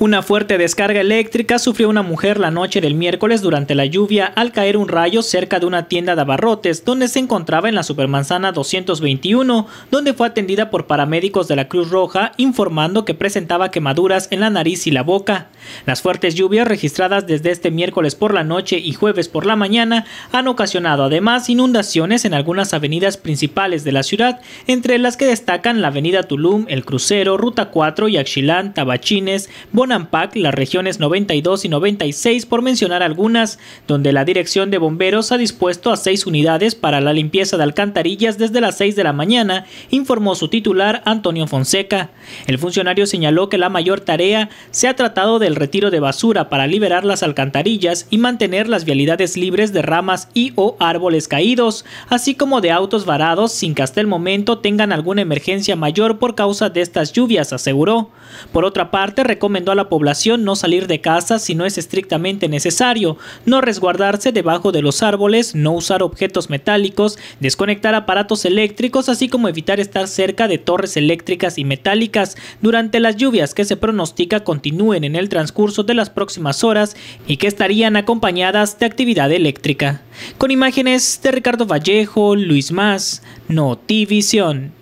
Una fuerte descarga eléctrica sufrió una mujer la noche del miércoles durante la lluvia al caer un rayo cerca de una tienda de abarrotes donde se encontraba en la supermanzana 221, donde fue atendida por paramédicos de la Cruz Roja informando que presentaba quemaduras en la nariz y la boca. Las fuertes lluvias registradas desde este miércoles por la noche y jueves por la mañana han ocasionado además inundaciones en algunas avenidas principales de la ciudad, entre las que destacan la avenida Tulum, El Crucero, Ruta 4, y Axilán, Tabachines, Bonampak, las regiones 92 y 96, por mencionar algunas, donde la Dirección de Bomberos ha dispuesto a seis unidades para la limpieza de alcantarillas desde las 6 de la mañana, informó su titular Antonio Fonseca. El funcionario señaló que la mayor tarea se ha tratado del retiro de basura para liberar las alcantarillas y mantener las vialidades libres de ramas y o árboles caídos, así como de autos varados sin que hasta el momento tengan alguna emergencia mayor por causa de estas lluvias, aseguró. Por otra parte, recomendó a la población no salir de casa si no es estrictamente necesario, no resguardarse debajo de los árboles, no usar objetos metálicos, desconectar aparatos eléctricos, así como evitar estar cerca de torres eléctricas y metálicas durante las lluvias que se pronostica continúen en el transcurso de las próximas horas y que estarían acompañadas de actividad eléctrica. Con imágenes de Ricardo Vallejo, Luis Más, Notivisión.